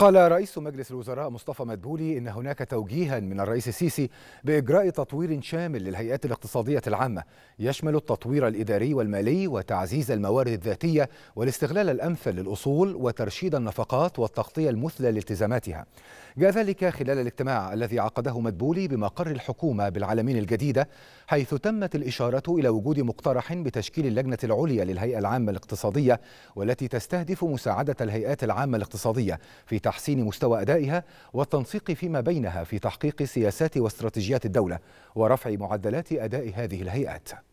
قال رئيس مجلس الوزراء مصطفى مدبولي ان هناك توجيها من الرئيس السيسي باجراء تطوير شامل للهيئات الاقتصاديه العامه يشمل التطوير الاداري والمالي وتعزيز الموارد الذاتيه والاستغلال الامثل للاصول وترشيد النفقات والتغطيه المثلى لالتزاماتها. جاء ذلك خلال الاجتماع الذي عقده مدبولي بمقر الحكومه بالعلمين الجديده حيث تمت الاشاره الى وجود مقترح بتشكيل اللجنه العليا للهيئه العامه الاقتصاديه والتي تستهدف مساعده الهيئات العامه الاقتصاديه في تحسين مستوى أدائها والتنسيق فيما بينها في تحقيق سياسات واستراتيجيات الدولة ورفع معدلات أداء هذه الهيئات